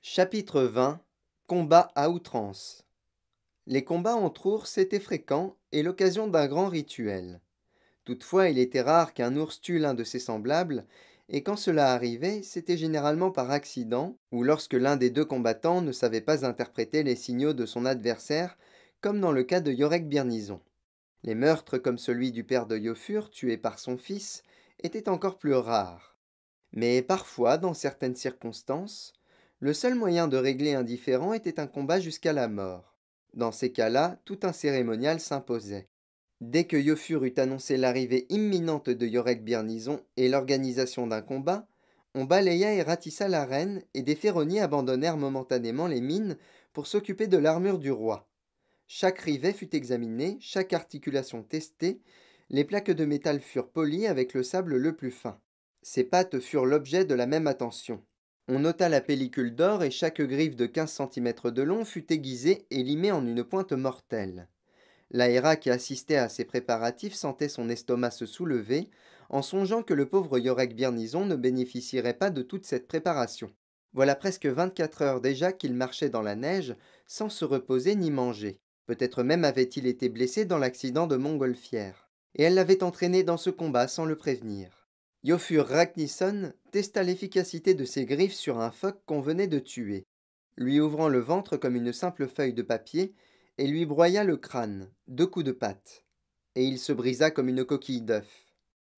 Chapitre 20 Combat à outrance Les combats entre ours étaient fréquents et l'occasion d'un grand rituel. Toutefois, il était rare qu'un ours tue l'un de ses semblables, et quand cela arrivait, c'était généralement par accident ou lorsque l'un des deux combattants ne savait pas interpréter les signaux de son adversaire, comme dans le cas de Yorek Birnison. Les meurtres comme celui du père de Yofur, tué par son fils, étaient encore plus rares. Mais parfois, dans certaines circonstances, le seul moyen de régler un différend était un combat jusqu'à la mort. Dans ces cas-là, tout un cérémonial s'imposait. Dès que Yofur eut annoncé l'arrivée imminente de Yorek Birnison et l'organisation d'un combat, on balaya et ratissa la reine et des ferronniers abandonnèrent momentanément les mines pour s'occuper de l'armure du roi. Chaque rivet fut examiné, chaque articulation testée, les plaques de métal furent polies avec le sable le plus fin. Ses pattes furent l'objet de la même attention. On nota la pellicule d'or et chaque griffe de 15 cm de long fut aiguisée et limée en une pointe mortelle. L'aéra qui assistait à ces préparatifs sentait son estomac se soulever, en songeant que le pauvre Yorek Birnison ne bénéficierait pas de toute cette préparation. Voilà presque 24 heures déjà qu'il marchait dans la neige, sans se reposer ni manger. Peut-être même avait-il été blessé dans l'accident de Montgolfière. Et elle l'avait entraîné dans ce combat sans le prévenir. Yofur Ragnisson testa l'efficacité de ses griffes sur un phoque qu'on venait de tuer, lui ouvrant le ventre comme une simple feuille de papier, et lui broya le crâne, deux coups de patte, et il se brisa comme une coquille d'œuf.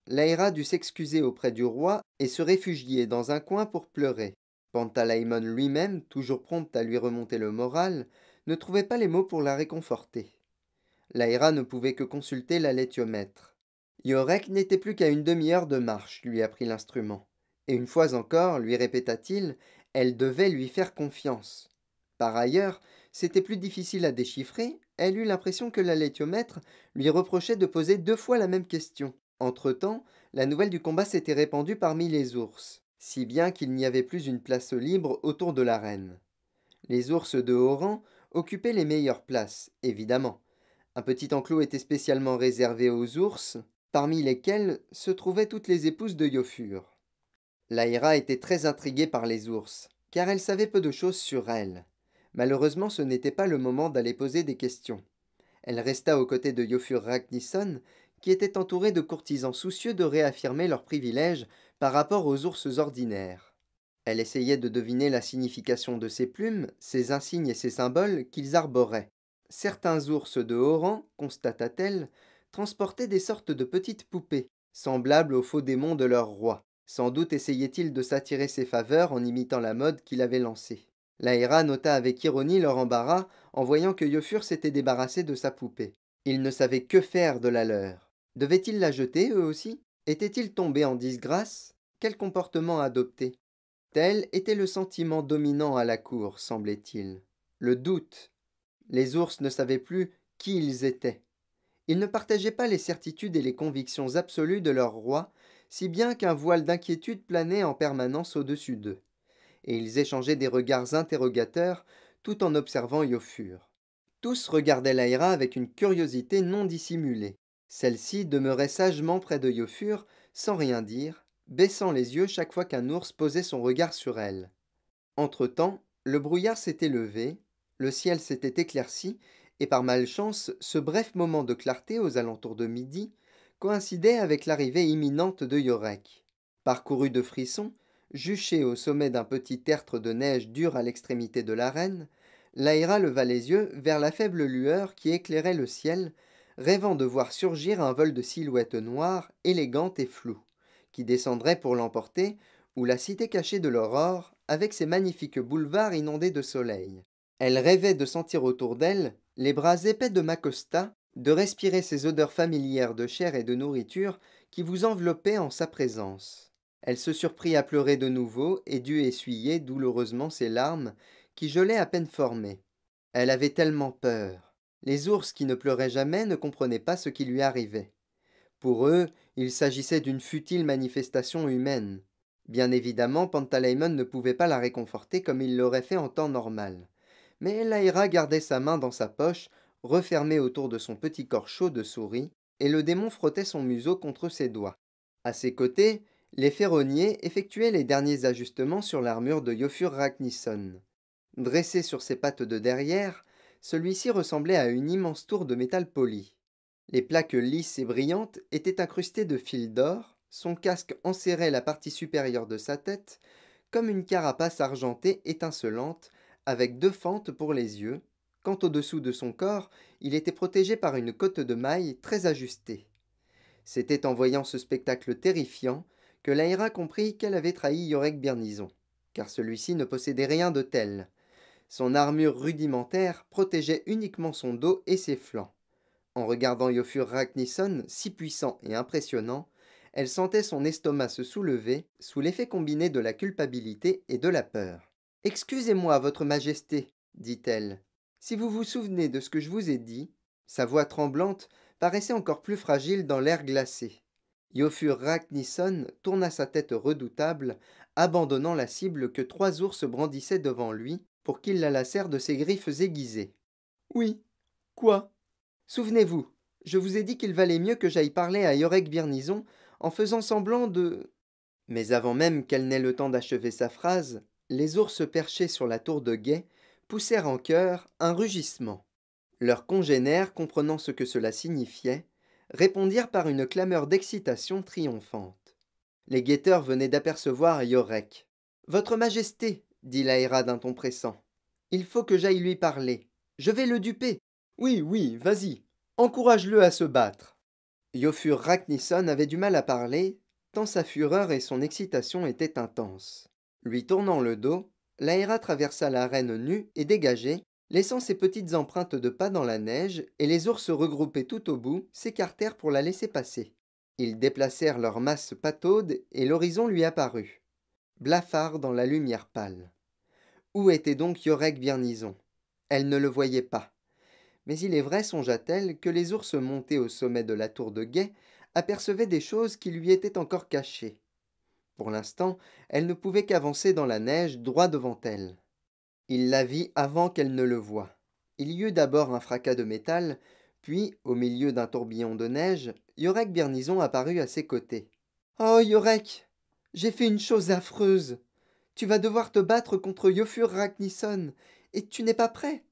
Laïra dut s'excuser auprès du roi et se réfugier dans un coin pour pleurer. Pantalaimon lui-même, toujours prompt à lui remonter le moral, ne trouvait pas les mots pour la réconforter. Laïra ne pouvait que consulter l'alétiomètre. Yorek n'était plus qu'à une demi-heure de marche, lui apprit l'instrument. Et une fois encore, lui répéta-t-il, elle devait lui faire confiance. Par ailleurs, c'était plus difficile à déchiffrer, elle eut l'impression que la l'alétiomètre lui reprochait de poser deux fois la même question. Entre-temps, la nouvelle du combat s'était répandue parmi les ours, si bien qu'il n'y avait plus une place libre autour de la reine. Les ours de haut rang occupaient les meilleures places, évidemment. Un petit enclos était spécialement réservé aux ours, parmi lesquelles se trouvaient toutes les épouses de Yofur. Laïra était très intriguée par les ours, car elle savait peu de choses sur elles. Malheureusement, ce n'était pas le moment d'aller poser des questions. Elle resta aux côtés de Yofur Ragnisson, qui était entouré de courtisans soucieux de réaffirmer leurs privilèges par rapport aux ours ordinaires. Elle essayait de deviner la signification de ces plumes, ces insignes et ces symboles qu'ils arboraient. Certains ours de haut rang, constata-t-elle, transportaient des sortes de petites poupées, semblables aux faux démons de leur roi. Sans doute essayaient-ils de s'attirer ses faveurs en imitant la mode qu'il avait lancée. Laïra nota avec ironie leur embarras en voyant que Yofur s'était débarrassé de sa poupée. Ils ne savaient que faire de la leur. Devaient-ils la jeter, eux aussi Étaient-ils tombés en disgrâce Quel comportement adopter Tel était le sentiment dominant à la cour, semblait-il. Le doute. Les ours ne savaient plus qui ils étaient. Ils ne partageaient pas les certitudes et les convictions absolues de leur roi, si bien qu'un voile d'inquiétude planait en permanence au-dessus d'eux, et ils échangeaient des regards interrogateurs tout en observant Yofur. Tous regardaient Laïra avec une curiosité non dissimulée. Celle-ci demeurait sagement près de Yofur, sans rien dire, baissant les yeux chaque fois qu'un ours posait son regard sur elle. Entre-temps, le brouillard s'était levé, le ciel s'était éclairci, et par malchance, ce bref moment de clarté aux alentours de midi coïncidait avec l'arrivée imminente de Yorek. Parcouru de frissons, juché au sommet d'un petit tertre de neige dur à l'extrémité de l'arène, Laïra leva les yeux vers la faible lueur qui éclairait le ciel, rêvant de voir surgir un vol de silhouettes noires, élégantes et floues, qui descendraient pour l'emporter, ou la cité cachée de l'aurore, avec ses magnifiques boulevards inondés de soleil. Elle rêvait de sentir autour d'elle les bras épais de Macosta, de respirer ces odeurs familières de chair et de nourriture qui vous enveloppaient en sa présence. Elle se surprit à pleurer de nouveau et dut essuyer douloureusement ses larmes qui gelaient à peine formées. Elle avait tellement peur. Les ours qui ne pleuraient jamais ne comprenaient pas ce qui lui arrivait. Pour eux, il s'agissait d'une futile manifestation humaine. Bien évidemment, Pantalaimon ne pouvait pas la réconforter comme il l'aurait fait en temps normal mais gardait sa main dans sa poche, refermée autour de son petit corps chaud de souris, et le démon frottait son museau contre ses doigts. À ses côtés, les ferronniers effectuaient les derniers ajustements sur l'armure de Yofur Ragnisson. Dressé sur ses pattes de derrière, celui-ci ressemblait à une immense tour de métal poli. Les plaques lisses et brillantes étaient incrustées de fils d'or, son casque enserrait la partie supérieure de sa tête, comme une carapace argentée étincelante avec deux fentes pour les yeux. Quant au-dessous de son corps, il était protégé par une cotte de mailles très ajustée. C'était en voyant ce spectacle terrifiant que Laïra comprit qu'elle avait trahi Yorek Bernison, car celui-ci ne possédait rien de tel. Son armure rudimentaire protégeait uniquement son dos et ses flancs. En regardant Yofur Ragnisson, si puissant et impressionnant, elle sentait son estomac se soulever sous l'effet combiné de la culpabilité et de la peur. Excusez-moi, Votre Majesté, dit-elle. Si vous vous souvenez de ce que je vous ai dit, sa voix tremblante paraissait encore plus fragile dans l'air glacé. Yofur Ragnisson tourna sa tête redoutable, abandonnant la cible que trois ours brandissaient devant lui pour qu'il la lacère de ses griffes aiguisées. Oui. Quoi Souvenez-vous, je vous ai dit qu'il valait mieux que j'aille parler à Yorek Birnison en faisant semblant de. Mais avant même qu'elle n'ait le temps d'achever sa phrase, les ours perchés sur la tour de guet poussèrent en chœur un rugissement. Leurs congénères, comprenant ce que cela signifiait, répondirent par une clameur d'excitation triomphante. Les guetteurs venaient d'apercevoir Yorek. Votre Majesté, dit Laïra d'un ton pressant, il faut que j'aille lui parler. Je vais le duper. Oui, oui, vas-y. Encourage-le à se battre. Yofur Ragnisson avait du mal à parler, tant sa fureur et son excitation étaient intenses. Lui tournant le dos, Laéra traversa l'arène nue et dégagée, laissant ses petites empreintes de pas dans la neige, et les ours regroupés tout au bout s'écartèrent pour la laisser passer. Ils déplacèrent leur masse pataude et l'horizon lui apparut, blafard dans la lumière pâle. Où était donc Yorek biernison Elle ne le voyait pas. Mais il est vrai, songea-t-elle, que les ours montés au sommet de la tour de guet apercevaient des choses qui lui étaient encore cachées. Pour l'instant, elle ne pouvait qu'avancer dans la neige droit devant elle. Il la vit avant qu'elle ne le voie. Il y eut d'abord un fracas de métal, puis, au milieu d'un tourbillon de neige, Yorek Bernison apparut à ses côtés. Oh, Yorek J'ai fait une chose affreuse Tu vas devoir te battre contre Yofur Ragnisson, et tu n'es pas prêt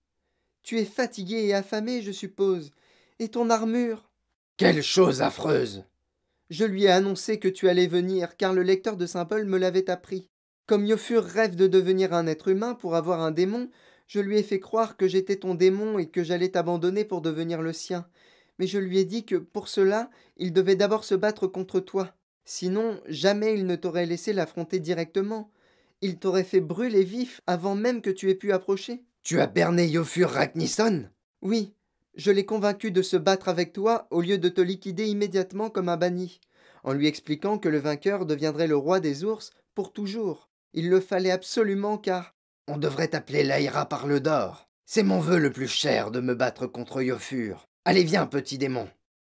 Tu es fatigué et affamé, je suppose, et ton armure Quelle chose affreuse je lui ai annoncé que tu allais venir, car le lecteur de Saint Paul me l'avait appris. Comme Yofur rêve de devenir un être humain pour avoir un démon, je lui ai fait croire que j'étais ton démon et que j'allais t'abandonner pour devenir le sien. Mais je lui ai dit que, pour cela, il devait d'abord se battre contre toi. Sinon, jamais il ne t'aurait laissé l'affronter directement. Il t'aurait fait brûler vif avant même que tu aies pu approcher. Tu as berné Yofur Ragnisson Oui, je l'ai convaincu de se battre avec toi au lieu de te liquider immédiatement comme un banni, en lui expliquant que le vainqueur deviendrait le roi des ours pour toujours. Il le fallait absolument car... On devrait appeler Laïra par le d'or. C'est mon vœu le plus cher de me battre contre Yofur. Allez viens, petit démon.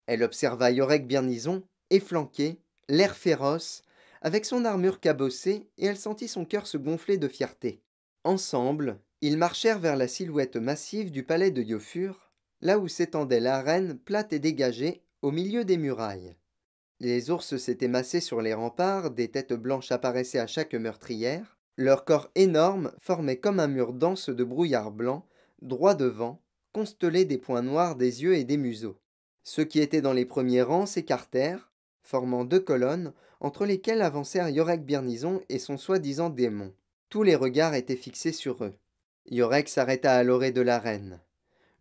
Elle observa Yorek Birnison, efflanqué, l'air féroce, avec son armure cabossée, et elle sentit son cœur se gonfler de fierté. Ensemble, ils marchèrent vers la silhouette massive du palais de Yofur, là où s'étendait l'arène plate et dégagée au milieu des murailles. Les ours s'étaient massés sur les remparts, des têtes blanches apparaissaient à chaque meurtrière, leur corps énorme formait comme un mur dense de brouillard blanc, droit devant, constellé des points noirs des yeux et des museaux. Ceux qui étaient dans les premiers rangs s'écartèrent, formant deux colonnes, entre lesquelles avancèrent Yorek Birnison et son soi-disant démon. Tous les regards étaient fixés sur eux. Yorek s'arrêta à l'orée de la reine.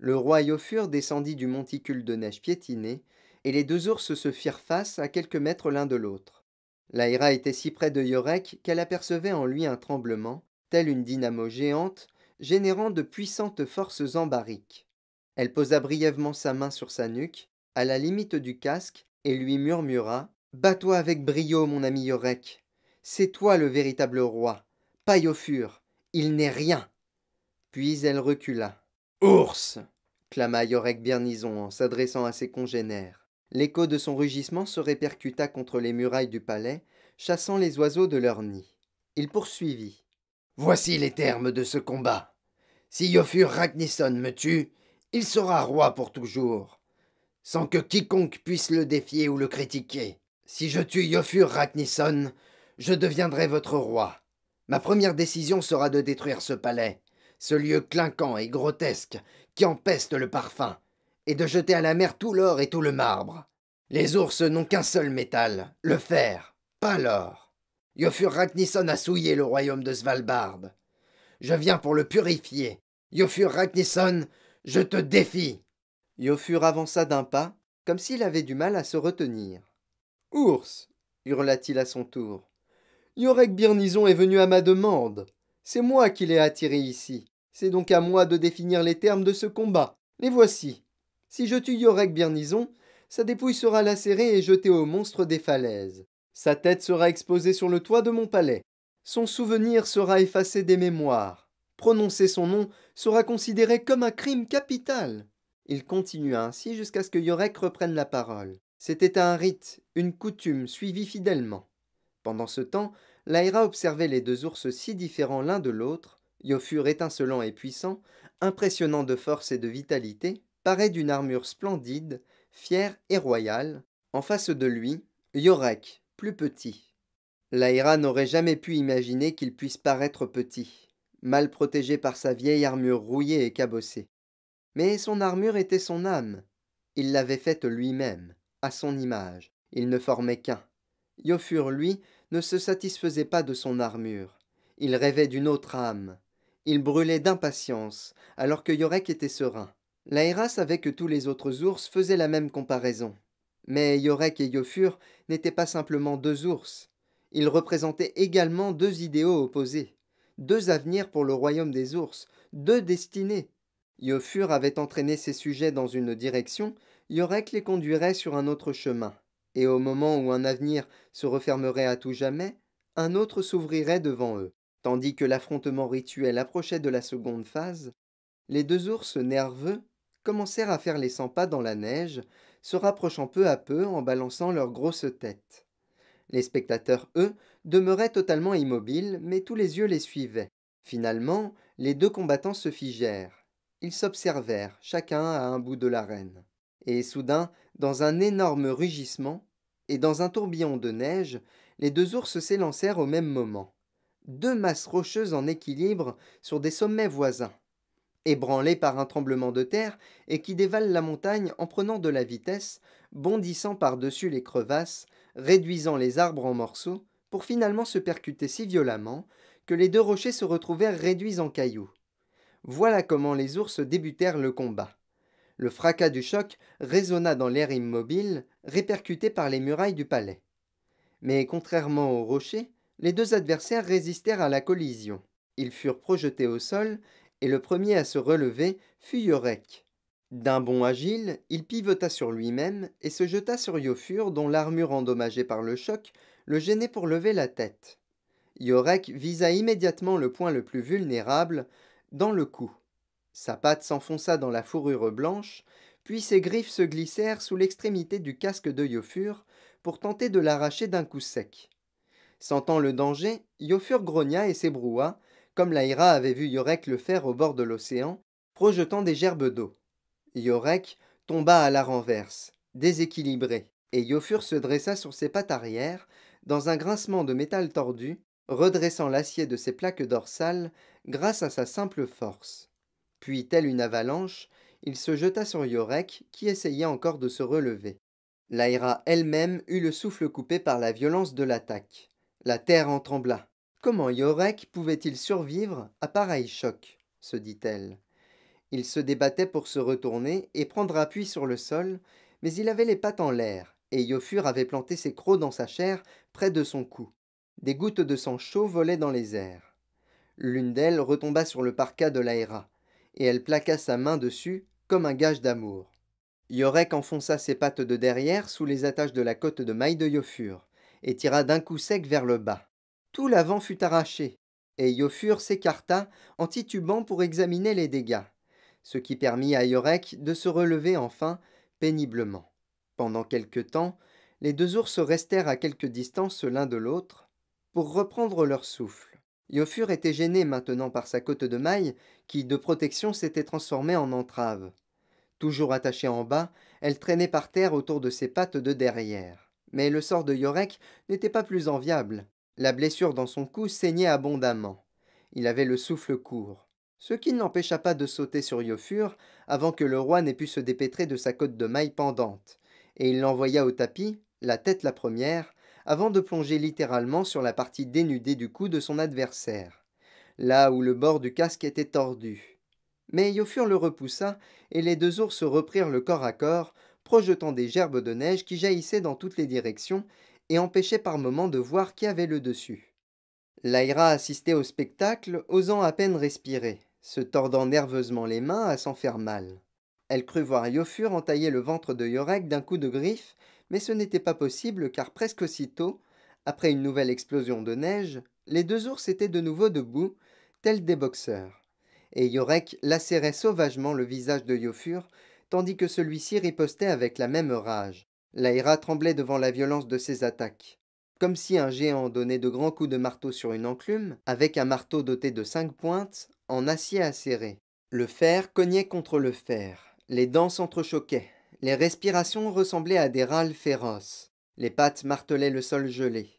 Le roi Iofur descendit du monticule de neige piétiné, et les deux ours se firent face à quelques mètres l'un de l'autre. Laïra était si près de Yorek qu'elle apercevait en lui un tremblement, tel une dynamo géante, générant de puissantes forces embariques. Elle posa brièvement sa main sur sa nuque, à la limite du casque, et lui murmura Bats-toi avec brio, mon ami Yorek. C'est toi le véritable roi. pas au Il n'est rien. Puis elle recula. Ours clama Yorek Bernison en s'adressant à ses congénères. L'écho de son rugissement se répercuta contre les murailles du palais, chassant les oiseaux de leurs nids. Il poursuivit. Voici les termes de ce combat. Si Yofur Ragnisson me tue, il sera roi pour toujours, sans que quiconque puisse le défier ou le critiquer. Si je tue Yofur Ragnisson, je deviendrai votre roi. Ma première décision sera de détruire ce palais, ce lieu clinquant et grotesque qui empeste le parfum, et de jeter à la mer tout l'or et tout le marbre. Les ours n'ont qu'un seul métal, le fer, pas l'or. Yofur Ragnisson a souillé le royaume de Svalbard. Je viens pour le purifier. Yofur Ragnisson, je te défie. Yofur avança d'un pas, comme s'il avait du mal à se retenir. Ours hurla-t-il à son tour. Yorek Birnison est venu à ma demande. C'est moi qui l'ai attiré ici. C'est donc à moi de définir les termes de ce combat. Les voici. Si je tue Yorek Bernison, sa dépouille sera lacérée et jetée au monstre des falaises. Sa tête sera exposée sur le toit de mon palais. Son souvenir sera effacé des mémoires. Prononcer son nom sera considéré comme un crime capital. Il continua ainsi jusqu'à ce que Yorek reprenne la parole. C'était un rite, une coutume suivie fidèlement. Pendant ce temps, Lyra observait les deux ours si différents l'un de l'autre Yofur étincelant et puissant, impressionnant de force et de vitalité, paraît d'une armure splendide, fière et royale, en face de lui, Yorek, plus petit. Laïra n'aurait jamais pu imaginer qu'il puisse paraître petit, mal protégé par sa vieille armure rouillée et cabossée. Mais son armure était son âme. Il l'avait faite lui-même, à son image. Il ne formait qu'un. Yofur, lui, ne se satisfaisait pas de son armure. Il rêvait d'une autre âme, il brûlait d'impatience, alors que Yorek était serein. Laïra savait que tous les autres ours faisaient la même comparaison. Mais Yorek et Yofur n'étaient pas simplement deux ours. Ils représentaient également deux idéaux opposés, deux avenirs pour le royaume des ours, deux destinées. Yofur avait entraîné ses sujets dans une direction, Yorek les conduirait sur un autre chemin. Et au moment où un avenir se refermerait à tout jamais, un autre s'ouvrirait devant eux. Tandis que l'affrontement rituel approchait de la seconde phase, les deux ours nerveux commencèrent à faire les cent pas dans la neige, se rapprochant peu à peu en balançant leurs grosses têtes. Les spectateurs, eux, demeuraient totalement immobiles, mais tous les yeux les suivaient. Finalement, les deux combattants se figèrent. Ils s'observèrent, chacun à un bout de l'arène. Et soudain, dans un énorme rugissement, et dans un tourbillon de neige, les deux ours s'élancèrent au même moment deux masses rocheuses en équilibre sur des sommets voisins, ébranlées par un tremblement de terre et qui dévalent la montagne en prenant de la vitesse, bondissant par-dessus les crevasses, réduisant les arbres en morceaux, pour finalement se percuter si violemment que les deux rochers se retrouvèrent réduits en cailloux. Voilà comment les ours débutèrent le combat. Le fracas du choc résonna dans l'air immobile, répercuté par les murailles du palais. Mais contrairement aux rochers, les deux adversaires résistèrent à la collision. Ils furent projetés au sol et le premier à se relever fut Yorek. D'un bond agile, il pivota sur lui-même et se jeta sur Yofur dont l'armure endommagée par le choc le gênait pour lever la tête. Yorek visa immédiatement le point le plus vulnérable, dans le cou. Sa patte s'enfonça dans la fourrure blanche, puis ses griffes se glissèrent sous l'extrémité du casque de Yofur pour tenter de l'arracher d'un coup sec. Sentant le danger, Iofur grogna et s'ébroua, comme Laïra avait vu Yorek le faire au bord de l'océan, projetant des gerbes d'eau. Yorek tomba à la renverse, déséquilibré, et Iofur se dressa sur ses pattes arrière, dans un grincement de métal tordu, redressant l'acier de ses plaques dorsales grâce à sa simple force. Puis, telle une avalanche, il se jeta sur Yorek, qui essayait encore de se relever. Laïra elle-même eut le souffle coupé par la violence de l'attaque. La terre en trembla. Comment Yorek pouvait-il survivre à pareil choc se dit-elle. Il se débattait pour se retourner et prendre appui sur le sol, mais il avait les pattes en l'air, et Yofur avait planté ses crocs dans sa chair, près de son cou. Des gouttes de sang chaud volaient dans les airs. L'une d'elles retomba sur le parquet de l'aéra, et elle plaqua sa main dessus comme un gage d'amour. Yorek enfonça ses pattes de derrière sous les attaches de la côte de maille de Yofur et tira d'un coup sec vers le bas. Tout l'avant fut arraché, et Yofur s'écarta en titubant pour examiner les dégâts, ce qui permit à Yorek de se relever enfin péniblement. Pendant quelque temps, les deux ours restèrent à quelque distance l'un de l'autre pour reprendre leur souffle. Yofur était gêné maintenant par sa côte de maille qui, de protection, s'était transformée en entrave. Toujours attachée en bas, elle traînait par terre autour de ses pattes de derrière. Mais le sort de Yorek n'était pas plus enviable. La blessure dans son cou saignait abondamment. Il avait le souffle court. Ce qui ne l'empêcha pas de sauter sur Yofur avant que le roi n'ait pu se dépêtrer de sa côte de maille pendante. Et il l'envoya au tapis, la tête la première, avant de plonger littéralement sur la partie dénudée du cou de son adversaire, là où le bord du casque était tordu. Mais Yofur le repoussa, et les deux ours reprirent le corps à corps, projetant des gerbes de neige qui jaillissaient dans toutes les directions et empêchaient par moments de voir qui avait le dessus. Lyra assistait au spectacle, osant à peine respirer, se tordant nerveusement les mains à s'en faire mal. Elle crut voir Yofur entailler le ventre de Yorek d'un coup de griffe, mais ce n'était pas possible car presque aussitôt, après une nouvelle explosion de neige, les deux ours étaient de nouveau debout, tels des boxeurs. Et Yorek lacérait sauvagement le visage de Yofur, tandis que celui-ci ripostait avec la même rage. Laïra tremblait devant la violence de ses attaques. Comme si un géant donnait de grands coups de marteau sur une enclume, avec un marteau doté de cinq pointes, en acier acéré. Le fer cognait contre le fer, les dents s'entrechoquaient, les respirations ressemblaient à des râles féroces, les pattes martelaient le sol gelé.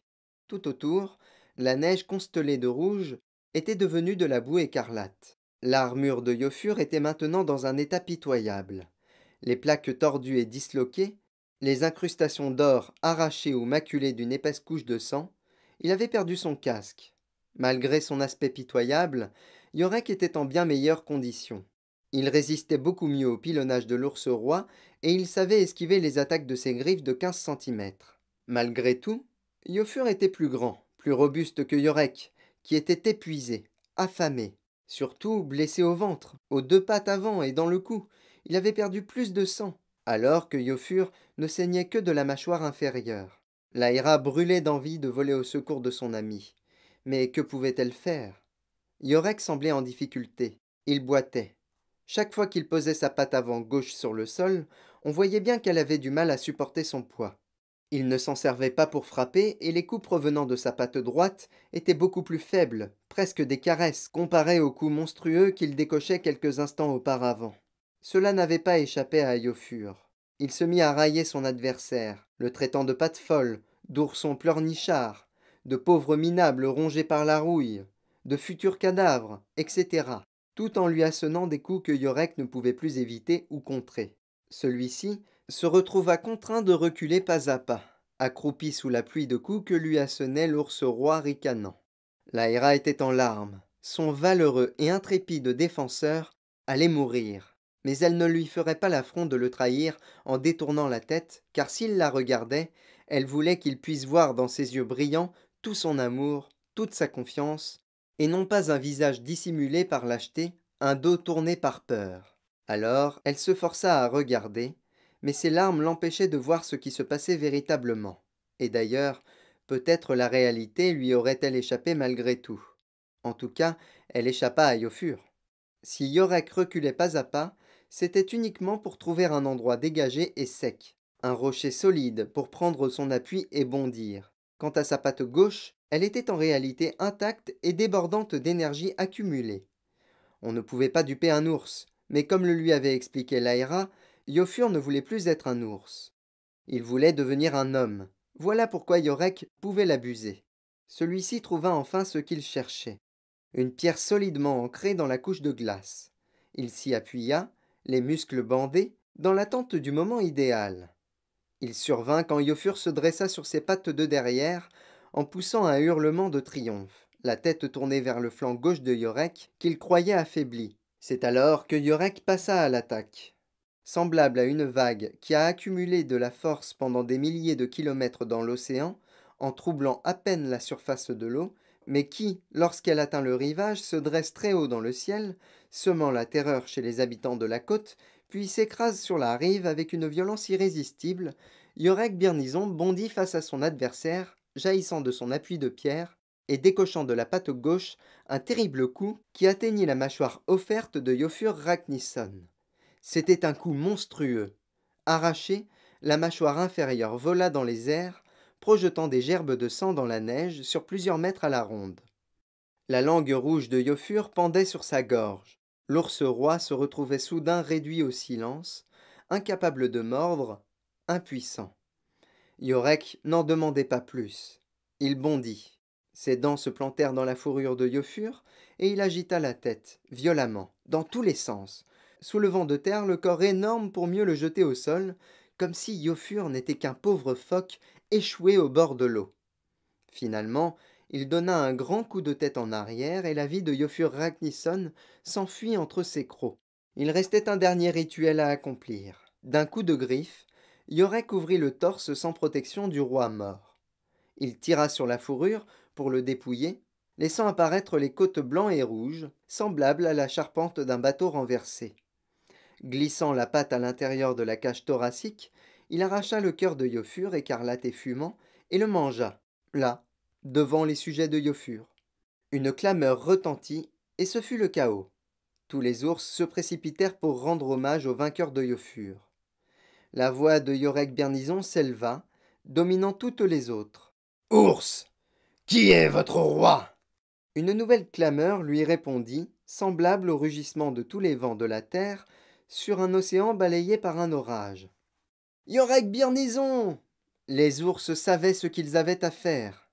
Tout autour, la neige constellée de rouge était devenue de la boue écarlate. L'armure de Yofur était maintenant dans un état pitoyable les plaques tordues et disloquées, les incrustations d'or arrachées ou maculées d'une épaisse couche de sang, il avait perdu son casque. Malgré son aspect pitoyable, Yorek était en bien meilleure condition. Il résistait beaucoup mieux au pilonnage de l'ours roi et il savait esquiver les attaques de ses griffes de 15 cm. Malgré tout, Yofur était plus grand, plus robuste que Yorek, qui était épuisé, affamé, surtout blessé au ventre, aux deux pattes avant et dans le cou, il avait perdu plus de sang, alors que Yofur ne saignait que de la mâchoire inférieure. Laïra brûlait d'envie de voler au secours de son ami. Mais que pouvait-elle faire Yorek semblait en difficulté. Il boitait. Chaque fois qu'il posait sa patte avant gauche sur le sol, on voyait bien qu'elle avait du mal à supporter son poids. Il ne s'en servait pas pour frapper et les coups provenant de sa patte droite étaient beaucoup plus faibles, presque des caresses, comparés aux coups monstrueux qu'il décochait quelques instants auparavant. Cela n'avait pas échappé à Iofur. Il se mit à railler son adversaire, le traitant de pâte folle, d'ourson pleurnichard, de pauvre minable rongé par la rouille, de futurs cadavres, etc., tout en lui assenant des coups que Yorek ne pouvait plus éviter ou contrer. Celui-ci se retrouva contraint de reculer pas à pas, accroupi sous la pluie de coups que lui assenait l'ours roi ricanant. Laïra était en larmes. Son valeureux et intrépide défenseur allait mourir mais elle ne lui ferait pas l'affront de le trahir en détournant la tête, car s'il la regardait, elle voulait qu'il puisse voir dans ses yeux brillants tout son amour, toute sa confiance, et non pas un visage dissimulé par lâcheté, un dos tourné par peur. Alors, elle se força à regarder, mais ses larmes l'empêchaient de voir ce qui se passait véritablement. Et d'ailleurs, peut-être la réalité lui aurait-elle échappé malgré tout. En tout cas, elle échappa à Yofur. Si Yorek reculait pas à pas, c'était uniquement pour trouver un endroit dégagé et sec, un rocher solide pour prendre son appui et bondir. Quant à sa patte gauche, elle était en réalité intacte et débordante d'énergie accumulée. On ne pouvait pas duper un ours, mais comme le lui avait expliqué Laira, Yofur ne voulait plus être un ours. Il voulait devenir un homme. Voilà pourquoi Yorek pouvait l'abuser. Celui-ci trouva enfin ce qu'il cherchait. Une pierre solidement ancrée dans la couche de glace. Il s'y appuya, les muscles bandés, dans l'attente du moment idéal. Il survint quand Yofur se dressa sur ses pattes de derrière, en poussant un hurlement de triomphe, la tête tournée vers le flanc gauche de Yorek, qu'il croyait affaibli. C'est alors que Yorek passa à l'attaque. Semblable à une vague qui a accumulé de la force pendant des milliers de kilomètres dans l'océan, en troublant à peine la surface de l'eau, mais qui, lorsqu'elle atteint le rivage, se dresse très haut dans le ciel, semant la terreur chez les habitants de la côte, puis s'écrase sur la rive avec une violence irrésistible, Yorek Birnison bondit face à son adversaire, jaillissant de son appui de pierre, et décochant de la patte gauche un terrible coup qui atteignit la mâchoire offerte de Yofur Ragnisson. C'était un coup monstrueux. Arrachée, la mâchoire inférieure vola dans les airs, projetant des gerbes de sang dans la neige sur plusieurs mètres à la ronde. La langue rouge de Yofur pendait sur sa gorge. L'ours roi se retrouvait soudain réduit au silence, incapable de mordre, impuissant. Yorek n'en demandait pas plus. Il bondit. Ses dents se plantèrent dans la fourrure de Yofur et il agita la tête, violemment, dans tous les sens, soulevant de terre le corps énorme pour mieux le jeter au sol, comme si Yofur n'était qu'un pauvre phoque échoué au bord de l'eau. Finalement, il donna un grand coup de tête en arrière et la vie de Yofur Ragnisson s'enfuit entre ses crocs. Il restait un dernier rituel à accomplir. D'un coup de griffe, Yorek ouvrit le torse sans protection du roi mort. Il tira sur la fourrure pour le dépouiller, laissant apparaître les côtes blancs et rouges, semblables à la charpente d'un bateau renversé. Glissant la patte à l'intérieur de la cage thoracique, il arracha le cœur de Yofur, écarlate et fumant, et le mangea, là, devant les sujets de Yofur. Une clameur retentit, et ce fut le chaos. Tous les ours se précipitèrent pour rendre hommage au vainqueur de Yofur. La voix de Yorek Bernison s'éleva, dominant toutes les autres. Ours Qui est votre roi Une nouvelle clameur lui répondit, semblable au rugissement de tous les vents de la terre, sur un océan balayé par un orage. Yorek Birnison Les ours savaient ce qu'ils avaient à faire.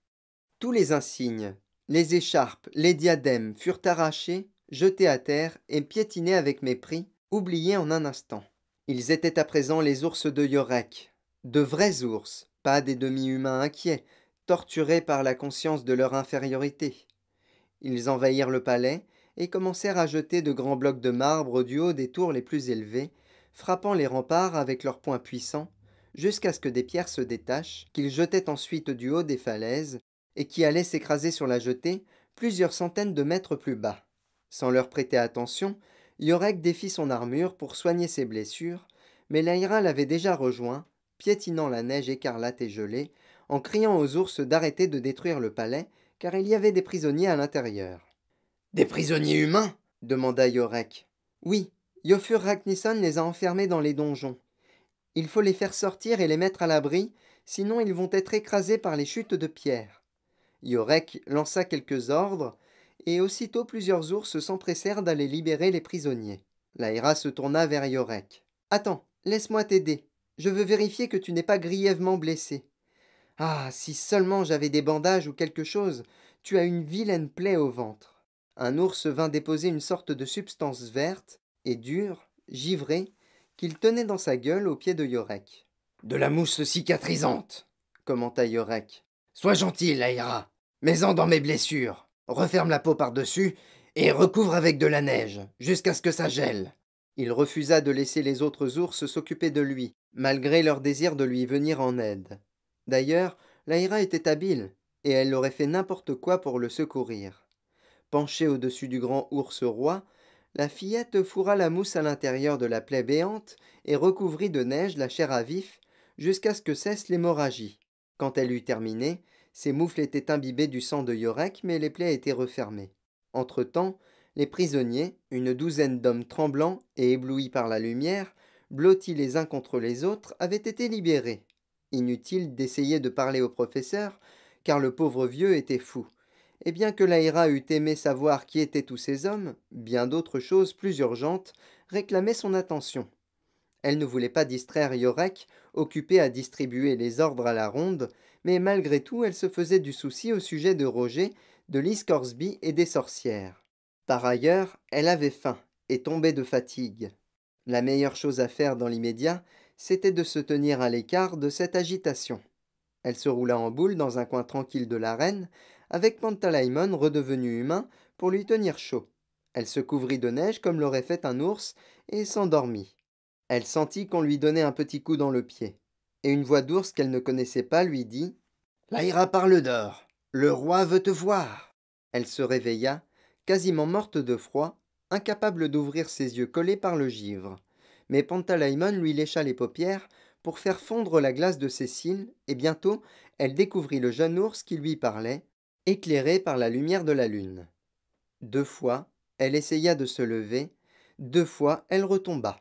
Tous les insignes, les écharpes, les diadèmes furent arrachés, jetés à terre et piétinés avec mépris, oubliés en un instant. Ils étaient à présent les ours de Yorek, de vrais ours, pas des demi-humains inquiets, torturés par la conscience de leur infériorité. Ils envahirent le palais et commencèrent à jeter de grands blocs de marbre du haut des tours les plus élevées, frappant les remparts avec leurs poings puissants, jusqu'à ce que des pierres se détachent, qu'ils jetaient ensuite du haut des falaises, et qui allaient s'écraser sur la jetée plusieurs centaines de mètres plus bas. Sans leur prêter attention, Yorek défit son armure pour soigner ses blessures, mais Laïra l'avait déjà rejoint, piétinant la neige écarlate et gelée, en criant aux ours d'arrêter de détruire le palais, car il y avait des prisonniers à l'intérieur. Des prisonniers humains demanda Yorek. Oui, Yofur Ragnisson les a enfermés dans les donjons. Il faut les faire sortir et les mettre à l'abri, sinon ils vont être écrasés par les chutes de pierre. Yorek lança quelques ordres, et aussitôt plusieurs ours s'empressèrent d'aller libérer les prisonniers. Laïra se tourna vers Yorek. Attends, laisse-moi t'aider. Je veux vérifier que tu n'es pas grièvement blessé. Ah, si seulement j'avais des bandages ou quelque chose, tu as une vilaine plaie au ventre. Un ours vint déposer une sorte de substance verte, et dur, givré, qu'il tenait dans sa gueule au pied de Yorek. De la mousse cicatrisante, commenta Yorek. Sois gentil, Laïra. Mets-en dans mes blessures. Referme la peau par-dessus et recouvre avec de la neige, jusqu'à ce que ça gèle. Il refusa de laisser les autres ours s'occuper de lui, malgré leur désir de lui venir en aide. D'ailleurs, Laïra était habile, et elle aurait fait n'importe quoi pour le secourir. Penchée au-dessus du grand ours roi, la fillette fourra la mousse à l'intérieur de la plaie béante et recouvrit de neige la chair à vif jusqu'à ce que cesse l'hémorragie. Quand elle eut terminé, ses moufles étaient imbibées du sang de Yorek, mais les plaies étaient refermées. Entre-temps, les prisonniers, une douzaine d'hommes tremblants et éblouis par la lumière, blottis les uns contre les autres, avaient été libérés. Inutile d'essayer de parler au professeur, car le pauvre vieux était fou et eh bien que Laïra eût aimé savoir qui étaient tous ces hommes, bien d'autres choses plus urgentes réclamaient son attention. Elle ne voulait pas distraire Yorek, occupé à distribuer les ordres à la ronde, mais malgré tout elle se faisait du souci au sujet de Roger, de Lys Corsby et des sorcières. Par ailleurs, elle avait faim et tombait de fatigue. La meilleure chose à faire dans l'immédiat, c'était de se tenir à l'écart de cette agitation. Elle se roula en boule dans un coin tranquille de l'arène, avec Pantalaimon redevenu humain pour lui tenir chaud. Elle se couvrit de neige comme l'aurait fait un ours et s'endormit. Elle sentit qu'on lui donnait un petit coup dans le pied. Et une voix d'ours qu'elle ne connaissait pas lui dit Laïra parle d'or, le roi veut te voir. Elle se réveilla, quasiment morte de froid, incapable d'ouvrir ses yeux collés par le givre. Mais Pantalaimon lui lécha les paupières pour faire fondre la glace de ses cils, et bientôt elle découvrit le jeune ours qui lui parlait, éclairée par la lumière de la lune. Deux fois, elle essaya de se lever, deux fois elle retomba.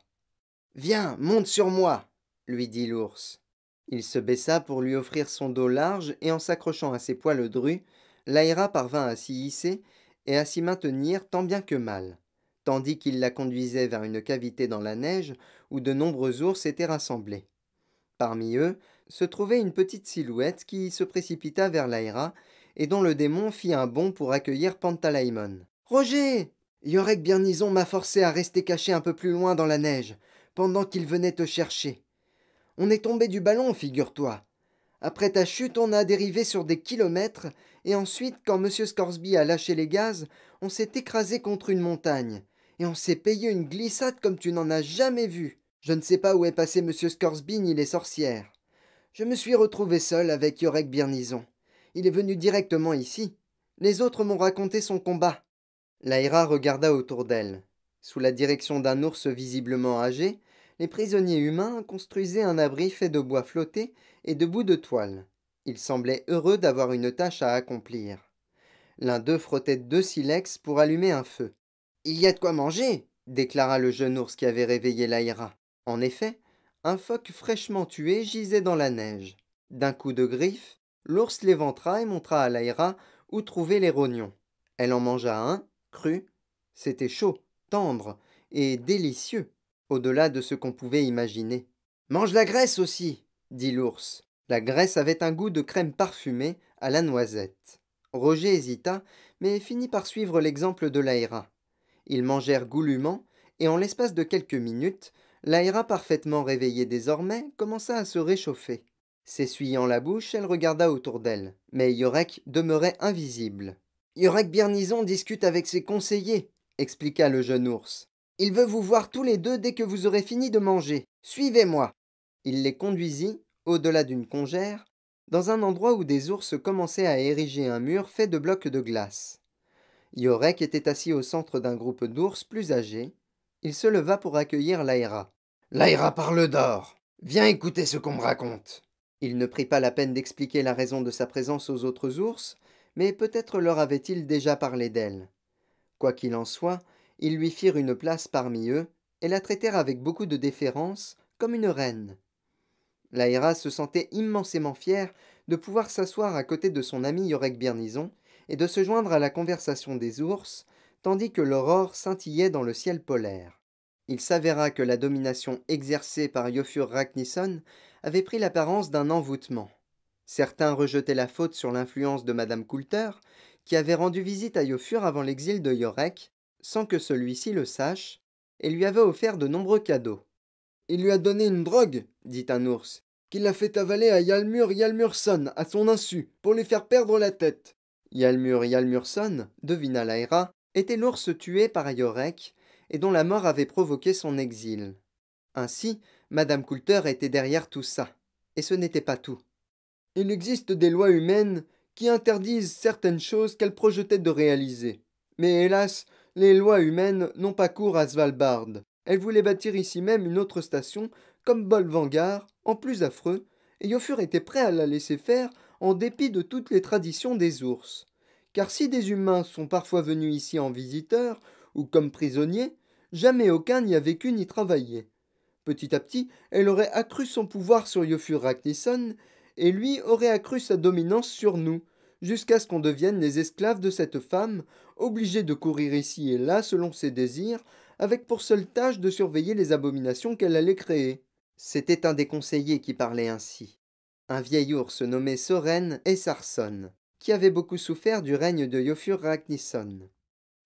Viens, monte sur moi, lui dit l'ours. Il se baissa pour lui offrir son dos large et en s'accrochant à ses poils drus, Laïra parvint à s'y hisser et à s'y maintenir tant bien que mal, tandis qu'il la conduisait vers une cavité dans la neige où de nombreux ours étaient rassemblés. Parmi eux se trouvait une petite silhouette qui se précipita vers Laïra et dont le démon fit un bond pour accueillir Pantalaimon. Roger Yorek Birnison m'a forcé à rester caché un peu plus loin dans la neige, pendant qu'il venait te chercher. On est tombé du ballon, figure-toi. Après ta chute, on a dérivé sur des kilomètres, et ensuite, quand M. Scorsby a lâché les gaz, on s'est écrasé contre une montagne, et on s'est payé une glissade comme tu n'en as jamais vu. Je ne sais pas où est passé M. Scorsby ni les sorcières. Je me suis retrouvé seul avec Yorek Birnison. Il est venu directement ici. Les autres m'ont raconté son combat. Laïra regarda autour d'elle. Sous la direction d'un ours visiblement âgé, les prisonniers humains construisaient un abri fait de bois flotté et de bouts de toile. Ils semblaient heureux d'avoir une tâche à accomplir. L'un d'eux frottait deux silex pour allumer un feu. Il y a de quoi manger déclara le jeune ours qui avait réveillé Laïra. En effet, un phoque fraîchement tué gisait dans la neige. D'un coup de griffe, L'ours l'éventra et montra à Laïra où trouver les rognons. Elle en mangea un, cru. C'était chaud, tendre et délicieux, au-delà de ce qu'on pouvait imaginer. Mange la graisse aussi, dit l'ours. La graisse avait un goût de crème parfumée à la noisette. Roger hésita, mais finit par suivre l'exemple de Laïra. Ils mangèrent goulûment, et en l'espace de quelques minutes, Laïra, parfaitement réveillée désormais, commença à se réchauffer. S'essuyant la bouche, elle regarda autour d'elle, mais Yorek demeurait invisible. Yorek Birnison discute avec ses conseillers, expliqua le jeune ours. Il veut vous voir tous les deux dès que vous aurez fini de manger. Suivez-moi. Il les conduisit, au-delà d'une congère, dans un endroit où des ours commençaient à ériger un mur fait de blocs de glace. Yorek était assis au centre d'un groupe d'ours plus âgés. Il se leva pour accueillir Laïra. Laïra parle d'or. Viens écouter ce qu'on me raconte. Il ne prit pas la peine d'expliquer la raison de sa présence aux autres ours, mais peut-être leur avait-il déjà parlé d'elle. Quoi qu'il en soit, ils lui firent une place parmi eux et la traitèrent avec beaucoup de déférence, comme une reine. Laïra se sentait immensément fière de pouvoir s'asseoir à côté de son ami Yorek Birnison et de se joindre à la conversation des ours, tandis que l'aurore scintillait dans le ciel polaire. Il s'avéra que la domination exercée par Yofur Raknison avait pris l'apparence d'un envoûtement. Certains rejetaient la faute sur l'influence de Madame Coulter, qui avait rendu visite à Yofur avant l'exil de Yorek, sans que celui-ci le sache, et lui avait offert de nombreux cadeaux. Il lui a donné une drogue, dit un ours, qu'il a fait avaler à Yalmur Yalmurson, à son insu, pour lui faire perdre la tête. Yalmur Yalmurson, devina Laira, était l'ours tué par Yorek, et dont la mort avait provoqué son exil. Ainsi, Madame Coulter était derrière tout ça. Et ce n'était pas tout. Il existe des lois humaines qui interdisent certaines choses qu'elle projetait de réaliser. Mais hélas, les lois humaines n'ont pas cours à Svalbard. Elle voulait bâtir ici même une autre station, comme Bolvangar, en plus affreux, et Yofur était prêt à la laisser faire en dépit de toutes les traditions des ours. Car si des humains sont parfois venus ici en visiteurs ou comme prisonniers, jamais aucun n'y a vécu ni travaillé. Petit à petit, elle aurait accru son pouvoir sur Yofur Ragnisson et lui aurait accru sa dominance sur nous, jusqu'à ce qu'on devienne les esclaves de cette femme, obligés de courir ici et là selon ses désirs, avec pour seule tâche de surveiller les abominations qu'elle allait créer. C'était un des conseillers qui parlait ainsi. Un vieil ours nommé Soren et Sarson, qui avait beaucoup souffert du règne de Yofur Ragnisson.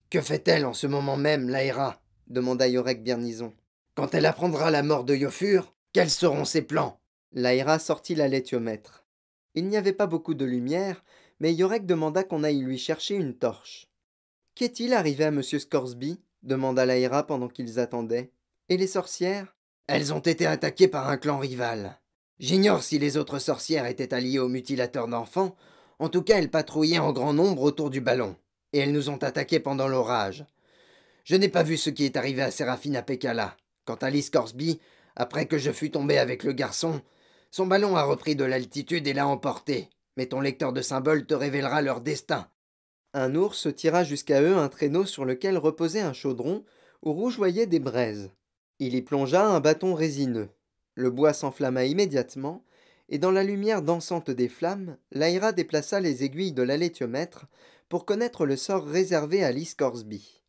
Que fait-elle en ce moment même, Laïra demanda Yorek Birnison. Quand elle apprendra la mort de Yofur, quels seront ses plans Laïra sortit la laitiomètre. Il n'y avait pas beaucoup de lumière, mais Yorek demanda qu'on aille lui chercher une torche. Qu'est-il arrivé à M. Scoresby demanda Laïra pendant qu'ils attendaient. Et les sorcières Elles ont été attaquées par un clan rival. J'ignore si les autres sorcières étaient alliées aux mutilateurs d'enfants. En tout cas, elles patrouillaient en grand nombre autour du ballon. Et elles nous ont attaqués pendant l'orage. Je n'ai pas vu ce qui est arrivé à à Pekala. Quant à Liz après que je fus tombé avec le garçon, son ballon a repris de l'altitude et l'a emporté. Mais ton lecteur de symboles te révélera leur destin. Un ours tira jusqu'à eux un traîneau sur lequel reposait un chaudron où rougeoyaient des braises. Il y plongea un bâton résineux. Le bois s'enflamma immédiatement, et dans la lumière dansante des flammes, Lyra déplaça les aiguilles de l'alétiomètre pour connaître le sort réservé à Alice Corsby.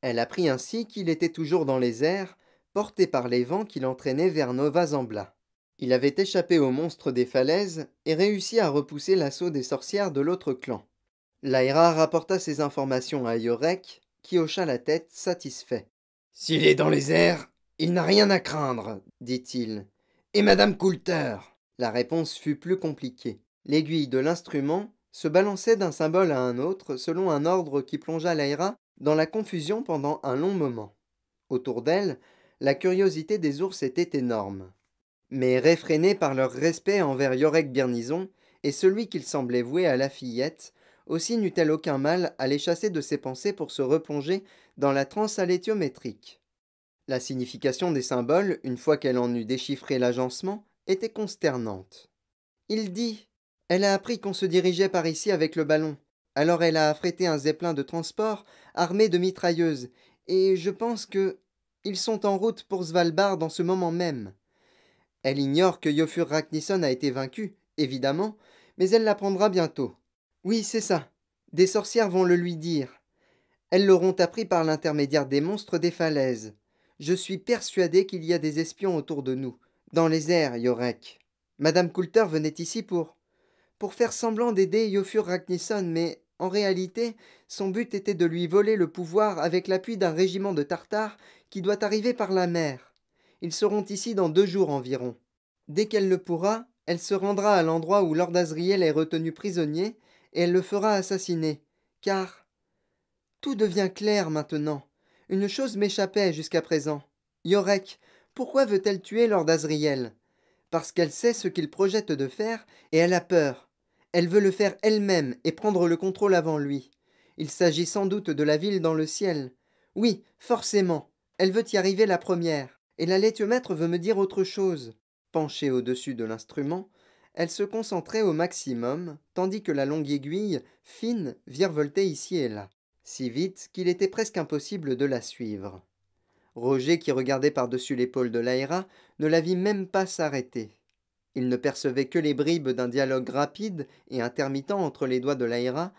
Elle apprit ainsi qu'il était toujours dans les airs, porté par les vents qui l'entraînaient vers Nova Zambla. Il avait échappé au monstre des falaises et réussi à repousser l'assaut des sorcières de l'autre clan. Laira rapporta ces informations à Yorek, qui hocha la tête satisfait. S'il est dans les airs, il n'a rien à craindre, dit-il. Et Madame Coulter La réponse fut plus compliquée. L'aiguille de l'instrument se balançait d'un symbole à un autre selon un ordre qui plongea Laira dans la confusion pendant un long moment. Autour d'elle, la curiosité des ours était énorme. Mais réfrénée par leur respect envers Yorek Birnison et celui qu'il semblait vouer à la fillette, aussi n'eut-elle aucun mal à les chasser de ses pensées pour se replonger dans la transe aléthiométrique. La signification des symboles, une fois qu'elle en eut déchiffré l'agencement, était consternante. Il dit Elle a appris qu'on se dirigeait par ici avec le ballon. Alors elle a affrété un zeppelin de transport armé de mitrailleuses, et je pense que ils sont en route pour Svalbard dans ce moment même. Elle ignore que Yofur Ragnisson a été vaincu, évidemment, mais elle l'apprendra bientôt. Oui, c'est ça. Des sorcières vont le lui dire. Elles l'auront appris par l'intermédiaire des monstres des falaises. Je suis persuadé qu'il y a des espions autour de nous, dans les airs, Yorek. Madame Coulter venait ici pour. pour faire semblant d'aider Yofur Ragnisson, mais en réalité, son but était de lui voler le pouvoir avec l'appui d'un régiment de Tartares qui doit arriver par la mer. Ils seront ici dans deux jours environ. Dès qu'elle le pourra, elle se rendra à l'endroit où Lord Azriel est retenu prisonnier et elle le fera assassiner, car... Tout devient clair maintenant. Une chose m'échappait jusqu'à présent. Yorek, pourquoi veut-elle tuer Lord Azriel Parce qu'elle sait ce qu'il projette de faire et elle a peur. Elle veut le faire elle-même et prendre le contrôle avant lui. Il s'agit sans doute de la ville dans le ciel. Oui, forcément. Elle veut y arriver la première. Et la laitiomètre veut me dire autre chose. Penchée au-dessus de l'instrument, elle se concentrait au maximum, tandis que la longue aiguille, fine, virevoltait ici et là, si vite qu'il était presque impossible de la suivre. Roger, qui regardait par-dessus l'épaule de Laïra, ne la vit même pas s'arrêter. Il ne percevait que les bribes d'un dialogue rapide et intermittent entre les doigts de Laïra,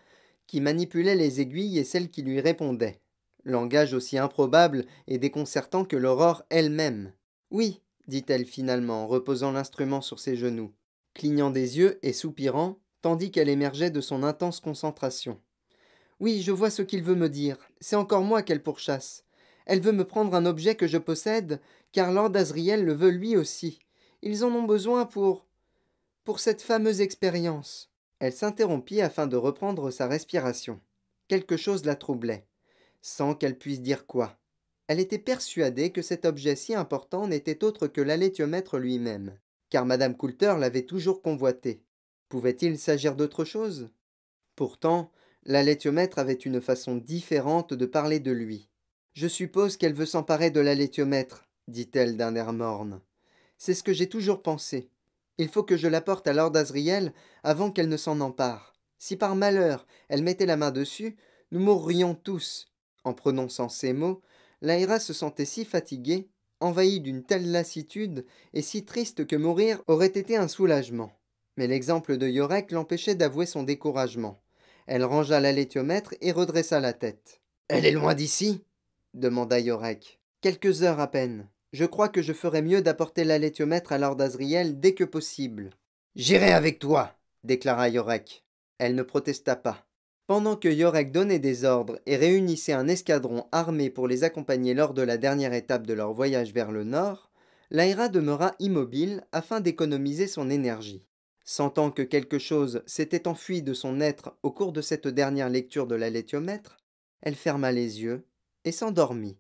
qui manipulait les aiguilles et celles qui lui répondaient. Langage aussi improbable et déconcertant que l'aurore elle-même. Oui, dit-elle finalement, reposant l'instrument sur ses genoux, clignant des yeux et soupirant, tandis qu'elle émergeait de son intense concentration. Oui, je vois ce qu'il veut me dire. C'est encore moi qu'elle pourchasse. Elle veut me prendre un objet que je possède, car Lord Azriel le veut lui aussi. Ils en ont besoin pour. pour cette fameuse expérience. Elle s'interrompit afin de reprendre sa respiration. Quelque chose la troublait, sans qu'elle puisse dire quoi. Elle était persuadée que cet objet si important n'était autre que l'allétiomètre lui-même, car Madame Coulter l'avait toujours convoité. Pouvait-il s'agir d'autre chose Pourtant, l'allétiomètre avait une façon différente de parler de lui. Je suppose qu'elle veut s'emparer de l'alétiomètre, dit-elle d'un air morne. C'est ce que j'ai toujours pensé. Il faut que je l'apporte à Lord Azriel avant qu'elle ne s'en empare. Si par malheur elle mettait la main dessus, nous mourrions tous. En prononçant ces mots, Lyra se sentait si fatiguée, envahie d'une telle lassitude et si triste que mourir aurait été un soulagement. Mais l'exemple de Yorek l'empêchait d'avouer son découragement. Elle rangea l'alétiomètre et redressa la tête. Elle est loin d'ici demanda Yorek. Quelques heures à peine. Je crois que je ferais mieux d'apporter l'alétiomètre à Lord Azriel dès que possible. J'irai avec toi, déclara Yorek. Elle ne protesta pas. Pendant que Yorek donnait des ordres et réunissait un escadron armé pour les accompagner lors de la dernière étape de leur voyage vers le nord, Lyra demeura immobile afin d'économiser son énergie. Sentant que quelque chose s'était enfui de son être au cours de cette dernière lecture de l'alétiomètre, elle ferma les yeux et s'endormit.